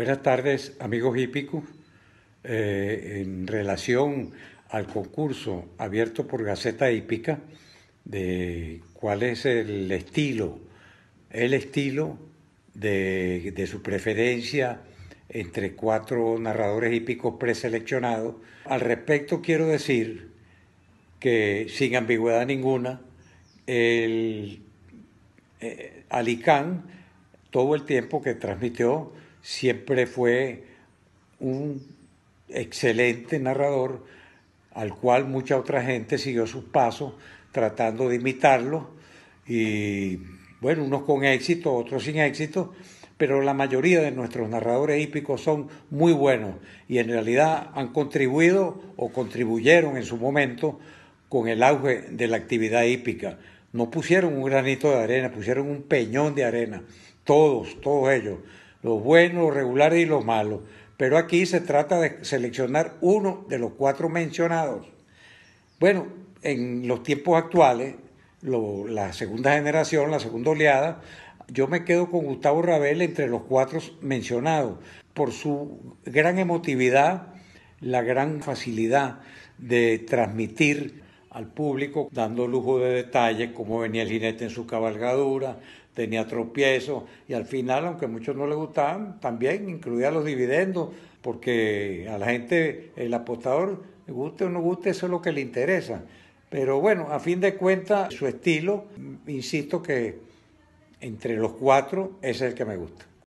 Buenas tardes, amigos hípicos. Eh, en relación al concurso abierto por Gaceta Hípica, de cuál es el estilo, el estilo de, su preferencia entre cuatro narradores hípicos preseleccionados. Al respecto quiero decir que sin ambigüedad ninguna, el eh, Alicán todo el tiempo que transmitió, siempre fue un excelente narrador al cual mucha otra gente siguió sus pasos tratando de imitarlo y bueno, unos con éxito, otros sin éxito, pero la mayoría de nuestros narradores hípicos son muy buenos y en realidad han contribuido o contribuyeron en su momento con el auge de la actividad hípica no pusieron un granito de arena, pusieron un peñón de arena, todos, todos ellos, los buenos, los regulares y los malos. Pero aquí se trata de seleccionar uno de los cuatro mencionados. Bueno, en los tiempos actuales, la segunda generación, la segunda oleada, yo me quedo con Gustavo Rabel entre los cuatro mencionados, por su gran emotividad, la gran facilidad de transmitir al público, dando lujo de detalles, cómo venía el jinete en su cabalgadura, tenía tropiezos, y al final, aunque a muchos no le gustaban, también incluía los dividendos, porque a la gente, el apostador, guste o no guste, eso es lo que le interesa. Pero bueno, a fin de cuentas, su estilo, insisto que entre los cuatro, es el que me gusta.